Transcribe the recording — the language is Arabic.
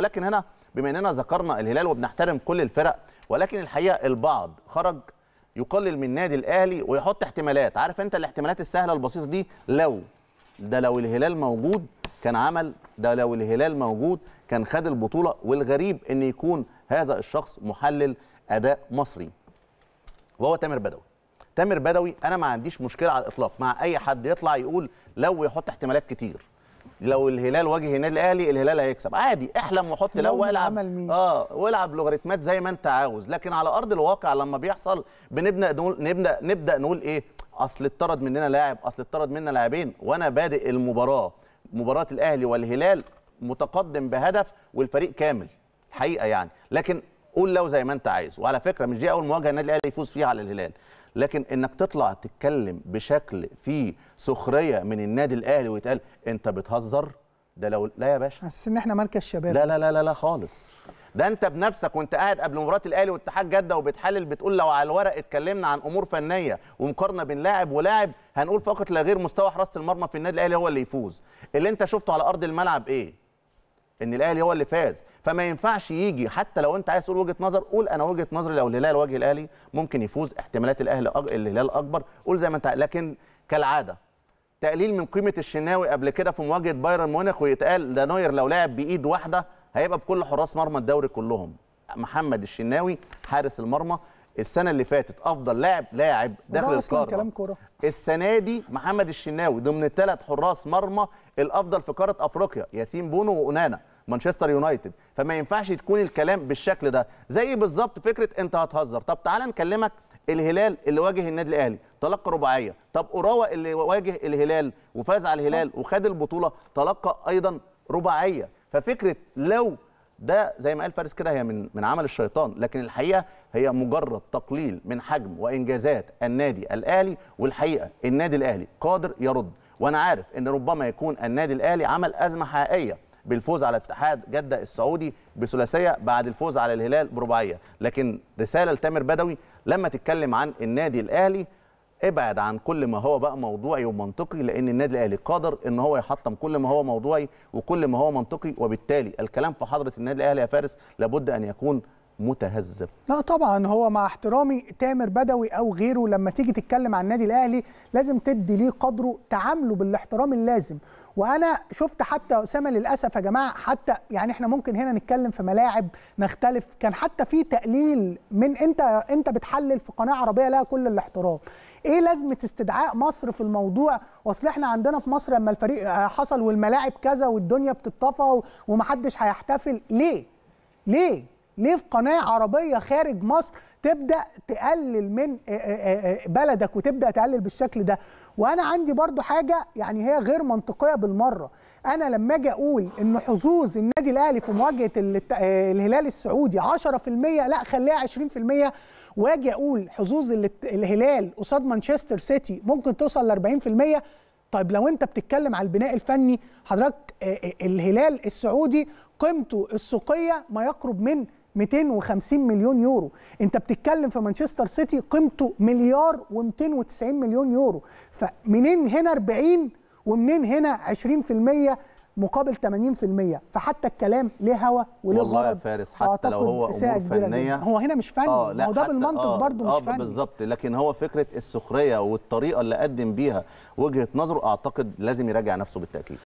ولكن هنا بما اننا ذكرنا الهلال وبنحترم كل الفرق ولكن الحقيقه البعض خرج يقلل من نادي الاهلي ويحط احتمالات عارف انت الاحتمالات السهله البسيطه دي لو ده لو الهلال موجود كان عمل ده لو الهلال موجود كان خد البطوله والغريب ان يكون هذا الشخص محلل اداء مصري وهو تامر بدوي تامر بدوي انا ما عنديش مشكله على الاطلاق مع اي حد يطلع يقول لو يحط احتمالات كتير لو الهلال واجه النادي الاهلي الهلال هيكسب عادي احلم وحط لو والعب اه والعب لوغاريتمات زي ما انت عاوز لكن على ارض الواقع لما بيحصل بنبدا نقول نبدا نبدا نقول ايه اصل اتطرد مننا لاعب اصل اتطرد مننا لاعبين وانا بادئ المباراه مباراه الاهلي والهلال متقدم بهدف والفريق كامل الحقيقه يعني لكن قول لو زي ما انت عايز وعلى فكره مش دي اول مواجهه النادي الاهلي يفوز فيها على الهلال لكن انك تطلع تتكلم بشكل فيه سخريه من النادي الاهلي ويتقال انت بتهزر ده لو لا يا باشا حاسس ان احنا مركز شباب لا لا لا, لا خالص ده انت بنفسك وانت قاعد قبل مباراه الاهلي واتحاد جده وبتحلل بتقول لو على الورق اتكلمنا عن امور فنيه ومقارنه بين لاعب ولاعب هنقول فقط لا غير مستوى حراسه المرمى في النادي الاهلي هو اللي يفوز اللي انت شفته على ارض الملعب ايه ان الاهلي هو اللي فاز فما ينفعش يجي حتى لو انت عايز تقول وجهه نظر قول انا وجهه نظري لو الهلال وجه الاهلي ممكن يفوز احتمالات الاهلي الهلال اكبر قول زي ما انت لكن كالعاده تقليل من قيمه الشناوي قبل كده في مواجهه بايرن ميونخ ويتقال ده نوير لو لعب بايد واحده هيبقى بكل حراس مرمى الدوري كلهم محمد الشناوي حارس المرمى السنه اللي فاتت افضل لاعب لاعب داخل القاره كلام كرة. السنه دي محمد الشناوي ضمن ثلاث حراس مرمى الافضل في قاره افريقيا ياسين بونو وانانا مانشستر يونايتد فما ينفعش تكون الكلام بالشكل ده زي بالظبط فكره انت هتهزر طب تعالى نكلمك الهلال اللي واجه النادي الاهلي تلقى رباعيه طب اوراوا اللي واجه الهلال وفاز على الهلال اه. وخد البطوله تلقى ايضا رباعيه ففكره لو ده زي ما قال فارس كده هي من من عمل الشيطان لكن الحقيقه هي مجرد تقليل من حجم وانجازات النادي الاهلي والحقيقه النادي الاهلي قادر يرد وانا عارف ان ربما يكون النادي الاهلي عمل ازمه حقيقيه بالفوز على اتحاد جده السعودي بثلاثيه بعد الفوز على الهلال برباعيه لكن رساله لتامر بدوي لما تتكلم عن النادي الاهلي ابعد عن كل ما هو بقى موضوعي ومنطقي لان النادي الاهلي قادر ان هو يحطم كل ما هو موضوعي وكل ما هو منطقي وبالتالي الكلام في حضره النادي الاهلي يا فارس لابد ان يكون متهذب لا طبعا هو مع احترامي تامر بدوي او غيره لما تيجي تتكلم عن النادي الاهلي لازم تدي ليه قدره تعامله بالاحترام اللازم وانا شفت حتى اسامه للاسف يا جماعه حتى يعني احنا ممكن هنا نتكلم في ملاعب نختلف كان حتى في تقليل من انت انت بتحلل في قناه عربيه لها كل الاحترام ايه لازمه استدعاء مصر في الموضوع واصل احنا عندنا في مصر لما الفريق آه، حصل والملاعب كذا والدنيا بتطفى ومحدش هيحتفل ليه ليه ليه في قناه عربيه خارج مصر تبدا تقلل من بلدك وتبدا تقلل بالشكل ده وانا عندي برضو حاجه يعني هي غير منطقيه بالمره انا لما اجي اقول ان حظوظ النادي الاهلي في مواجهه الهلال السعودي 10% لا خليها 20% واجي اقول حظوظ الهلال قصاد مانشستر سيتي ممكن توصل ل 40% طيب لو انت بتتكلم على البناء الفني حضرتك الهلال السعودي قيمته السوقيه ما يقرب من 250 مليون يورو انت بتتكلم في مانشستر سيتي قيمته مليار و290 مليون يورو فمنين هنا 40 ومنين هنا 20% مقابل 80% فحتى الكلام ليه هوا وليه والله يا فارس حتى لو هو امور فنيه هو هنا مش فني آه هو ده بالمنطق آه برضه مش آه فني بالظبط لكن هو فكره السخريه والطريقه اللي قدم بيها وجهه نظره اعتقد لازم يراجع نفسه بالتاكيد